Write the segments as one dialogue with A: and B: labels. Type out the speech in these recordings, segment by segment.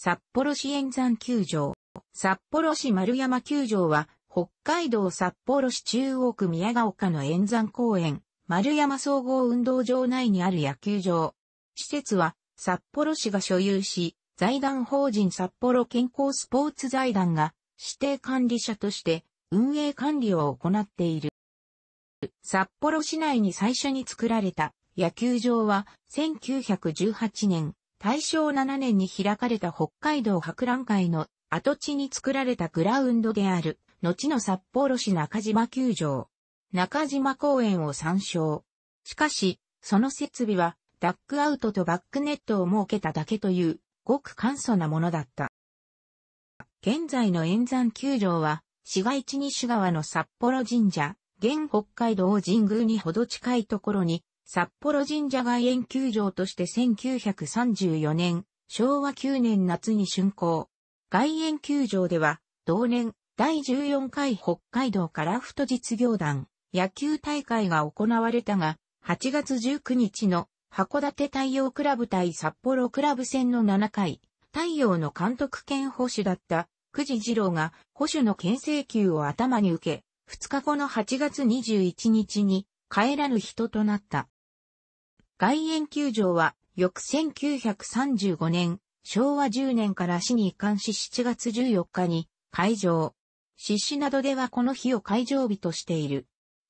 A: 札幌市円山球場。札幌市丸山球場は、北海道札幌市中央区宮ヶ丘の円山公園、丸山総合運動場内にある野球場。施設は、札幌市が所有し、財団法人札幌健康スポーツ財団が指定管理者として運営管理を行っている。札幌市内に最初に作られた野球場は1918年大正7年に開かれた北海道博覧会の跡地に作られたグラウンドである、後の札幌市中島球場、中島公園を参照。しかし、その設備は、ダックアウトとバックネットを設けただけという、ごく簡素なものだった。現在の円山球場は、市街地西側の札幌神社、現北海道神宮にほど近いところに札幌神社外苑球場として1934年、昭和9年夏に竣工。外苑球場では、同年、第14回北海道カラフト実業団野球大会が行われたが、8月19日の函館太陽クラブ対札幌クラブ戦の7回、太陽の監督兼保守だった久慈二郎が保守の牽制球を頭に受け、2日後の8月21日に帰らぬ人となった。外苑球場は、翌1935年、昭和10年から市に移管し7月14日に、会場。市市などではこの日を会場日としている。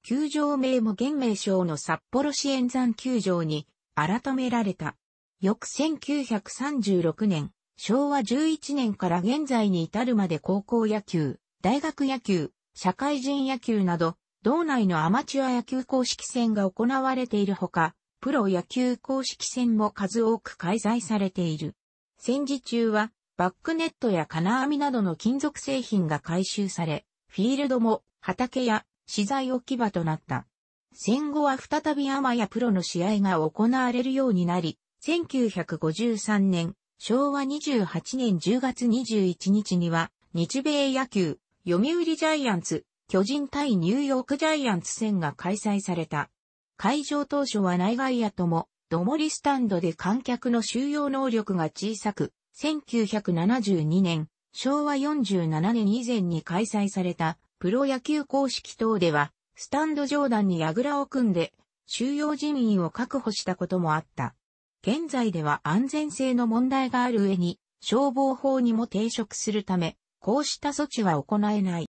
A: 球場名も現名称の札幌市演山球場に改められた。翌1936年、昭和11年から現在に至るまで高校野球、大学野球、社会人野球など、道内のアマチュア野球公式戦が行われているほか、プロ野球公式戦も数多く開催されている。戦時中は、バックネットや金網などの金属製品が回収され、フィールドも畑や資材置き場となった。戦後は再びアマやプロの試合が行われるようになり、1953年、昭和28年10月21日には、日米野球、読売ジャイアンツ、巨人対ニューヨークジャイアンツ戦が開催された。会場当初は内外野とも、どもりスタンドで観客の収容能力が小さく、1972年、昭和47年以前に開催されたプロ野球公式等では、スタンド上段に櫓を組んで、収容人員を確保したこともあった。現在では安全性の問題がある上に、消防法にも抵触するため、こうした措置は行えない。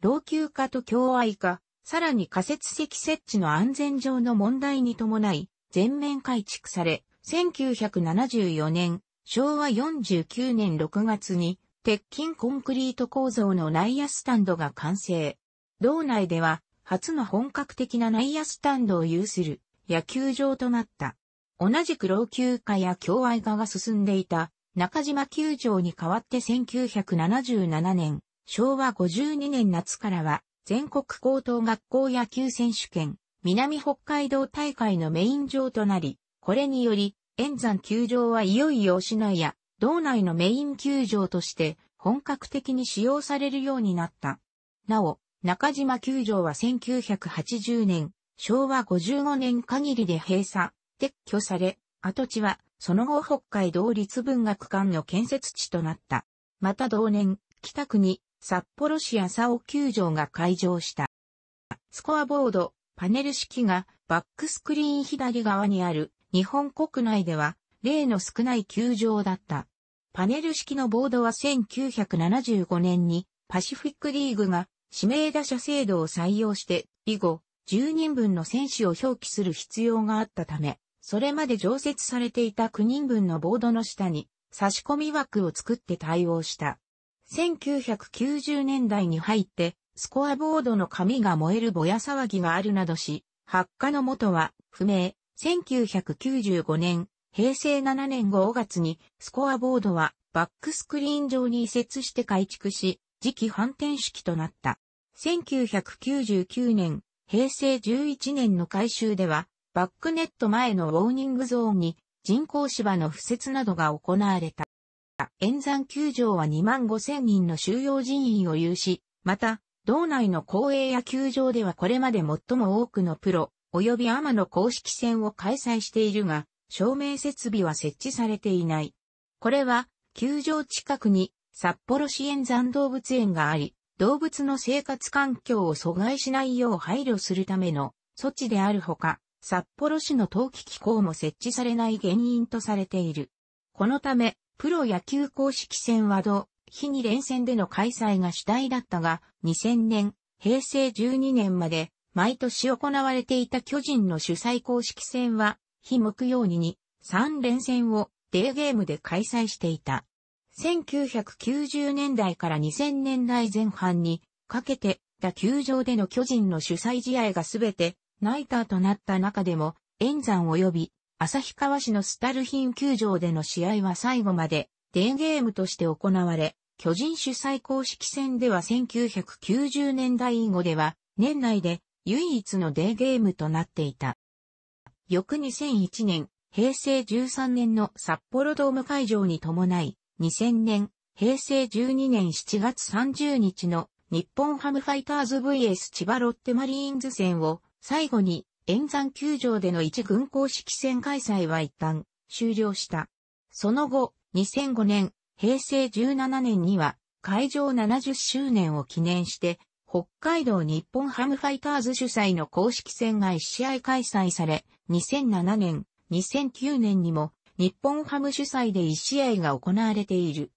A: 老朽化と共愛化、さらに仮設席設置の安全上の問題に伴い、全面改築され、1974年、昭和49年6月に、鉄筋コンクリート構造の内野スタンドが完成。道内では、初の本格的な内野スタンドを有する野球場となった。同じく老朽化や共愛化が進んでいた中島球場に代わって1977年、昭和52年夏からは全国高等学校野球選手権、南北海道大会のメイン場となり、これにより、円山球場はいよいよ市内や道内のメイン球場として本格的に使用されるようになった。なお、中島球場は1980年、昭和55年限りで閉鎖、撤去され、跡地はその後北海道立文学館の建設地となった。また同年、北区に札幌市朝尾球場が開場した。スコアボード、パネル式がバックスクリーン左側にある日本国内では例の少ない球場だった。パネル式のボードは1975年にパシフィックリーグが指名打者制度を採用して以後10人分の選手を表記する必要があったため、それまで常設されていた9人分のボードの下に差し込み枠を作って対応した。1990年代に入って、スコアボードの紙が燃えるぼや騒ぎがあるなどし、発火の元は不明。1995年、平成7年5月にスコアボードはバックスクリーン上に移設して改築し、次期反転式となった。1999年、平成11年の改修では、バックネット前のウォーニングゾーンに人工芝の敷設などが行われた。演山球場は2万5千人の収容人員を有し、また、道内の公営野球場ではこれまで最も多くのプロ、及びアマの公式戦を開催しているが、照明設備は設置されていない。これは、球場近くに札幌市円山動物園があり、動物の生活環境を阻害しないよう配慮するための措置であるほか、札幌市の冬季機構も設置されない原因とされている。このため、プロ野球公式戦は同日に連戦での開催が主体だったが、2000年、平成12年まで、毎年行われていた巨人の主催公式戦は、日木曜にに3連戦をデーゲームで開催していた。1990年代から2000年代前半にかけて、打球場での巨人の主催試合がすべてナイターとなった中でも、演算及び旭川市のスタルヒン球場での試合は最後までデーゲームとして行われ、巨人主催公式戦では1990年代以後では年内で唯一のデーゲームとなっていた。翌2001年、平成13年の札幌ドーム会場に伴い、2000年、平成12年7月30日の日本ハムファイターズ VS 千葉ロッテマリーンズ戦を最後に演山球場での一軍公式戦開催は一旦終了した。その後、2005年、平成17年には、会場70周年を記念して、北海道日本ハムファイターズ主催の公式戦が一試合開催され、2007年、2009年にも、日本ハム主催で一試合が行われている。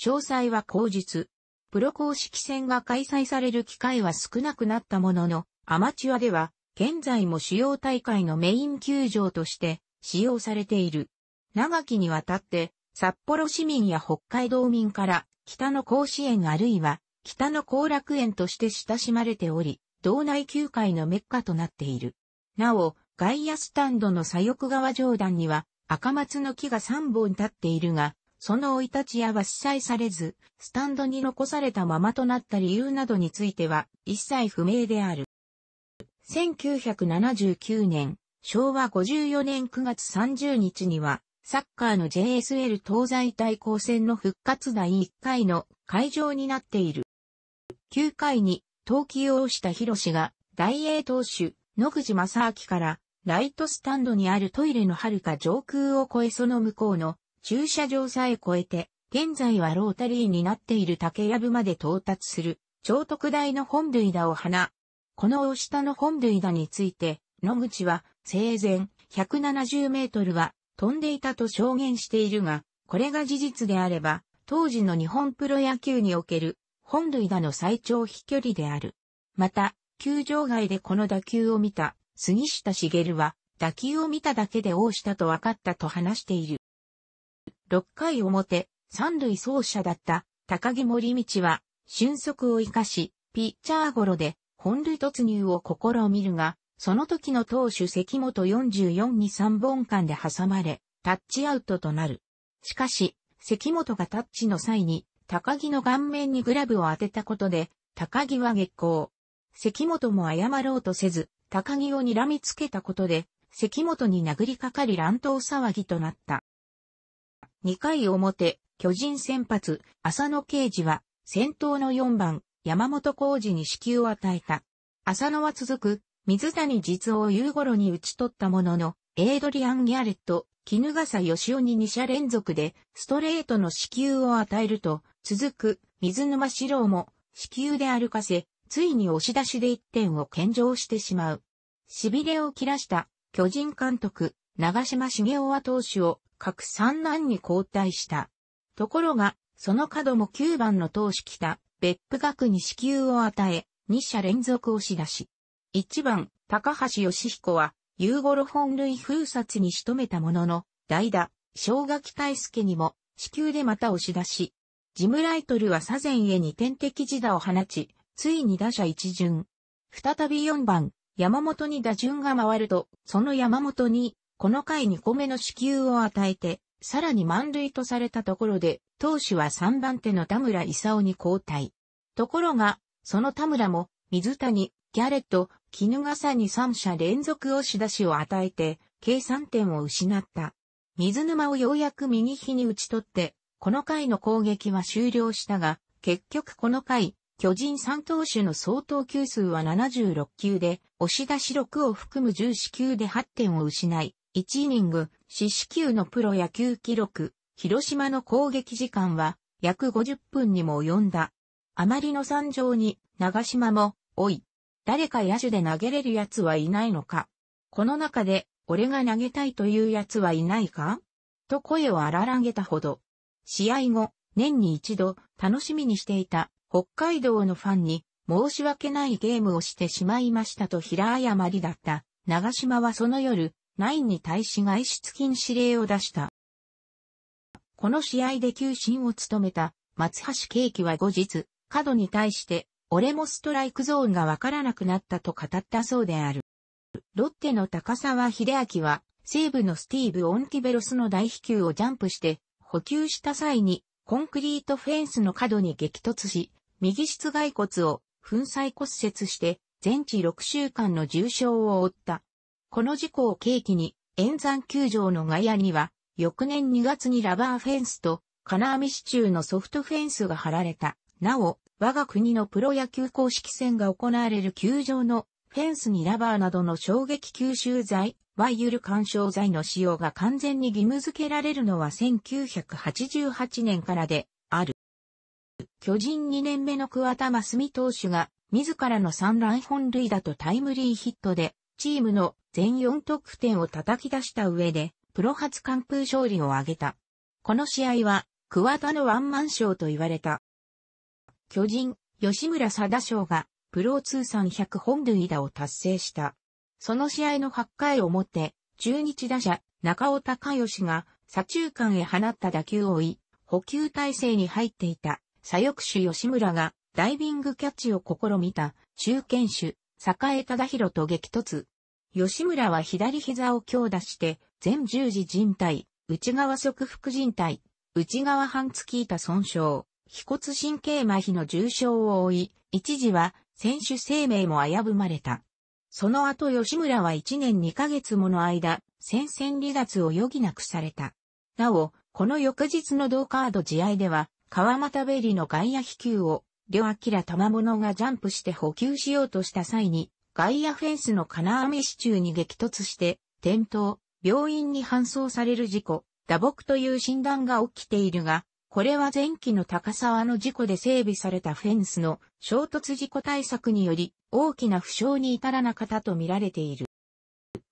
A: 詳細は後日。プロ公式戦が開催される機会は少なくなったものの、アマチュアでは現在も主要大会のメイン球場として使用されている。長きにわたって札幌市民や北海道民から北の甲子園あるいは北の後楽園として親しまれており、道内球界のメッカとなっている。なお、外野スタンドの左翼側上段には赤松の木が3本立っているが、その生い立ちやは被災されず、スタンドに残されたままとなった理由などについては一切不明である。1979年、昭和54年9月30日には、サッカーの JSL 東西対抗戦の復活第1回の会場になっている。9回に、投球をした広志が、大英投手、野口正明から、ライトスタンドにあるトイレの遥か上空を越えその向こうの駐車場さえ越えて、現在はロータリーになっている竹やぶまで到達する、超特大の本塁打を放この大下の本塁打について、野口は生前170メートルは飛んでいたと証言しているが、これが事実であれば、当時の日本プロ野球における本塁打の最長飛距離である。また、球場外でこの打球を見た杉下茂は、打球を見ただけで大下と分かったと話している。6回表、三塁走者だった高木森道は、俊足を生かし、ピッチャーゴロで本塁突入を試みるが、その時の投手関本44に3本間で挟まれ、タッチアウトとなる。しかし、関本がタッチの際に、高木の顔面にグラブを当てたことで、高木は激高。関本も謝ろうとせず、高木を睨みつけたことで、関本に殴りかかり乱闘騒ぎとなった。2回表、巨人先発、浅野啓治は、先頭の4番、山本浩二に支給を与えた。浅野は続く、水谷実を夕頃に打ち取ったものの、エイドリアン・ギャレット、絹笠義雄に2者連続で、ストレートの支給を与えると、続く、水沼四郎も、支給で歩かせ、ついに押し出しで1点を献上してしまう。痺れを切らした、巨人監督、長島茂雄は投手を、各三男に交代した。ところが、その角も9番の投手た。別府学に支給を与え、2社連続押し出し。1番、高橋義彦は、夕頃本類封殺に仕留めたものの、代打、正垣大介にも、支給でまた押し出し。ジムライトルは左前へに天敵自打を放ち、ついに打者一巡。再び4番、山本に打順が回ると、その山本に、この回2個目の支給を与えて、さらに満塁とされたところで、投手は3番手の田村勲に交代。ところが、その田村も、水谷、ギャレット、絹笠に3者連続押し出しを与えて、計3点を失った。水沼をようやく右日に打ち取って、この回の攻撃は終了したが、結局この回、巨人3投手の総投球数は76球で、押し出し6を含む14球で8点を失い、1イニング、四死球のプロ野球記録、広島の攻撃時間は約50分にも及んだ。あまりの惨状に長島も、おい、誰か野手で投げれる奴はいないのか。この中で俺が投げたいという奴はいないかと声を荒らげたほど。試合後、年に一度楽しみにしていた北海道のファンに申し訳ないゲームをしてしまいましたと平誤りだった。長島はその夜、ナインに対し外出禁止令を出した。この試合で球審を務めた松橋慶樹は後日、角に対して、俺もストライクゾーンがわからなくなったと語ったそうである。ロッテの高沢秀明は、西部のスティーブ・オンティベロスの大飛球をジャンプして、補給した際に、コンクリートフェンスの角に激突し、右室外骨を粉砕骨折して、全治6週間の重傷を負った。この事故を契機に、演山球場の外野には、翌年2月にラバーフェンスと金網支柱のソフトフェンスが貼られた。なお、我が国のプロ野球公式戦が行われる球場のフェンスにラバーなどの衝撃吸収剤、ワイユル干渉剤の使用が完全に義務付けられるのは1988年からである。巨人2年目の桑田真澄投手が自らの三乱本塁打とタイムリーヒットでチームの全4得点を叩き出した上でプロ初完封勝利を挙げた。この試合は、桑田のワンマン賞と言われた。巨人、吉村貞賞が、プロ通算100本塁打を達成した。その試合の8回表、中日打者、中尾隆義が、左中間へ放った打球を追い、補給体制に入っていた、左翼手吉村が、ダイビングキャッチを試みた、中堅手、栄忠宏と激突。吉村は左膝を強打して、全十字人体、内側側腹靭帯、内側半月板損傷、飛骨神経麻痺の重傷を負い、一時は選手生命も危ぶまれた。その後吉村は1年2ヶ月もの間、戦線離脱を余儀なくされた。なお、この翌日の同カード試合では、川又ベリの外野飛球を、両明玉のがジャンプして補給しようとした際に、外野フェンスの金網支柱に激突して、転倒、病院に搬送される事故、打撲という診断が起きているが、これは前期の高沢の事故で整備されたフェンスの衝突事故対策により大きな負傷に至らなかったと見られている。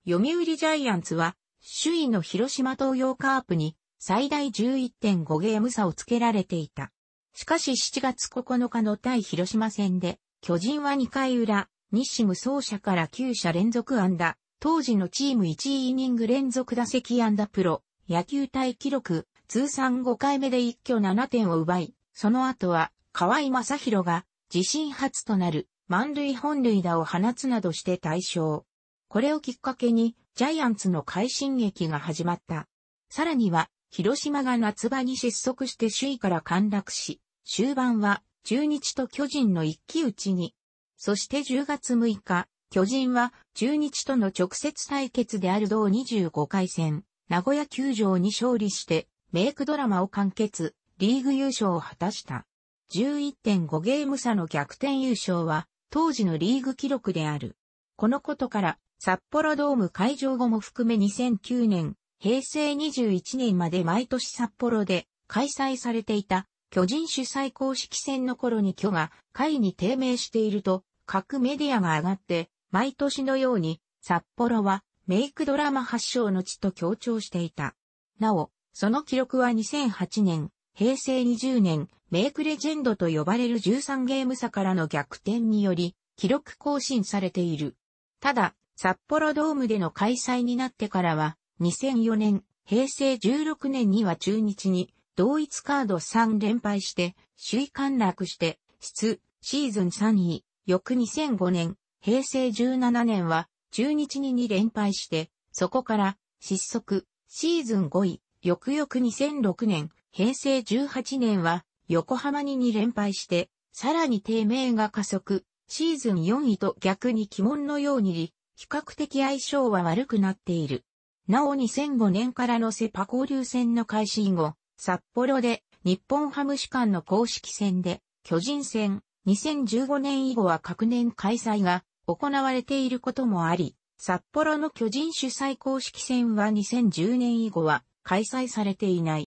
A: 読売ジャイアンツは首位の広島東洋カープに最大11.5ゲーム差をつけられていた。しかし7月9日の対広島戦で巨人は2回裏、西無走者から9者連続安打、当時のチーム1イニング連続打席安打プロ、野球対記録、通算5回目で一挙7点を奪い、その後は、河合正宏が、自身初となる、満塁本塁打を放つなどして対象。これをきっかけに、ジャイアンツの快進撃が始まった。さらには、広島が夏場に失速して首位から陥落し、終盤は中日と巨人の一騎打ちに。そして10月6日、巨人は中日との直接対決である同25回戦、名古屋球場に勝利して、メイクドラマを完結、リーグ優勝を果たした。11.5ゲーム差の逆転優勝は、当時のリーグ記録である。このことから、札幌ドーム会場後も含め2009年、平成21年まで毎年札幌で開催されていた巨人主催公式戦の頃に巨が会に低迷していると各メディアが上がって毎年のように、札幌はメイクドラマ発祥の地と強調していた。なお、その記録は2008年、平成20年、メイクレジェンドと呼ばれる13ゲーム差からの逆転により、記録更新されている。ただ、札幌ドームでの開催になってからは、2004年、平成16年には中日に、同一カード3連敗して、首位陥落して、出、シーズン3位、翌2005年、平成17年は中日に2連敗して、そこから失速、シーズン5位、翌々2006年、平成18年は横浜に2連敗して、さらに低迷が加速、シーズン4位と逆に鬼門のように、比較的相性は悪くなっている。なお2005年からのセパ交流戦の開始後、札幌で日本ハム士官の公式戦で巨人戦、2015年以後は各年開催が行われていることもあり、札幌の巨人主催公式戦は2010年以後は開催されていない。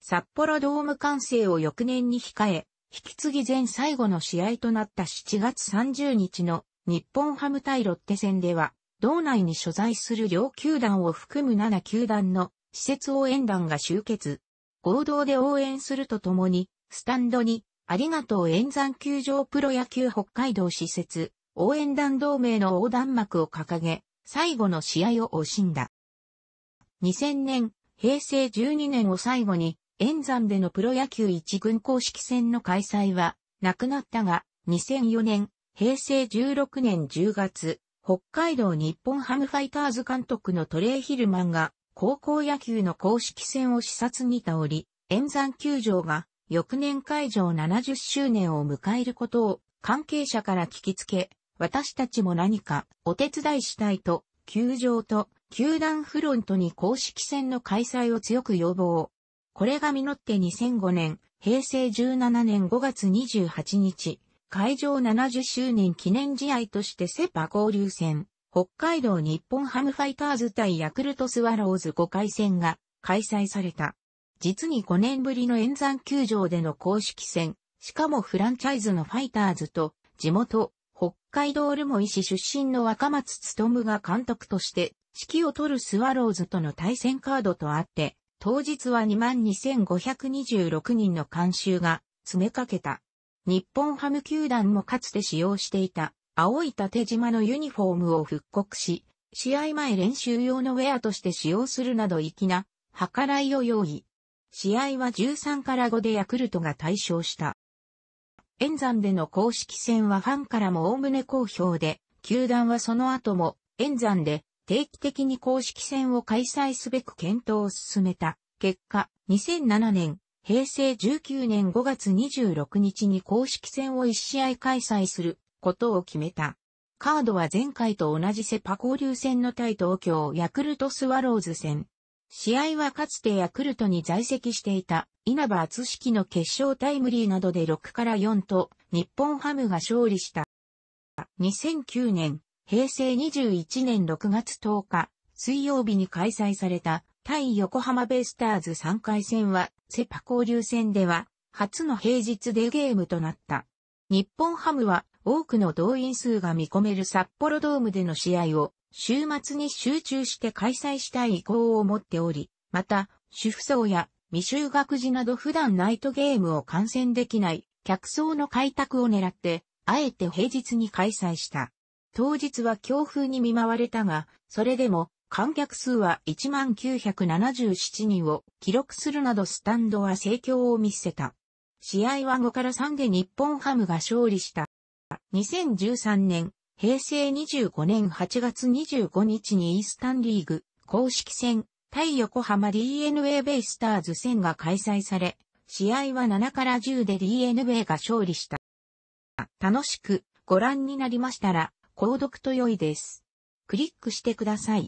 A: 札幌ドーム完成を翌年に控え、引き継ぎ前最後の試合となった7月30日の日本ハム対ロッテ戦では、道内に所在する両球団を含む7球団の施設応援団が集結。合同で応援するとともに、スタンドにありがとう演山球場プロ野球北海道施設、応援団同盟の横断幕を掲げ、最後の試合を惜しんだ。2000年、平成12年を最後に、演山でのプロ野球一軍公式戦の開催は、なくなったが、2004年、平成16年10月、北海道日本ハムファイターズ監督のトレイ・ヒルマンが、高校野球の公式戦を視察に倒り、演山球場が翌年会場70周年を迎えることを関係者から聞きつけ、私たちも何かお手伝いしたいと、球場と球団フロントに公式戦の開催を強く要望。これが実って2005年、平成17年5月28日、会場70周年記念試合としてセパ交流戦、北海道日本ハムファイターズ対ヤクルトスワローズ5回戦が開催された。実に5年ぶりの演山球場での公式戦、しかもフランチャイズのファイターズと、地元、北海道留萌市出身の若松務が監督として、指揮を取るスワローズとの対戦カードとあって、当日は22,526人の監修が詰めかけた。日本ハム球団もかつて使用していた青い縦島のユニフォームを復刻し、試合前練習用のウェアとして使用するなど粋な計らいを用意。試合は13から5でヤクルトが大勝した。演山での公式戦はファンからも概ね好評で、球団はその後も演山で定期的に公式戦を開催すべく検討を進めた。結果、2007年、平成19年5月26日に公式戦を1試合開催することを決めた。カードは前回と同じセパ交流戦の対東京ヤクルトスワローズ戦。試合はかつてヤクルトに在籍していた稲葉厚式の決勝タイムリーなどで6から4と日本ハムが勝利した。2009年、平成21年6月10日、水曜日に開催された対横浜ベイスターズ3回戦はセパ交流戦では初の平日デーゲームとなった。日本ハムは多くの動員数が見込める札幌ドームでの試合を週末に集中して開催したい意向を持っており、また、主婦層や未就学児など普段ナイトゲームを観戦できない客層の開拓を狙って、あえて平日に開催した。当日は強風に見舞われたが、それでも観客数は1977人を記録するなどスタンドは盛況を見せた。試合は5から3で日本ハムが勝利した。2013年平成25年8月25日にイースタンリーグ公式戦対横浜 DNA ベイスターズ戦が開催され、試合は7から10で DNA が勝利した。楽しくご覧になりましたら、購読と良いです。クリックしてください。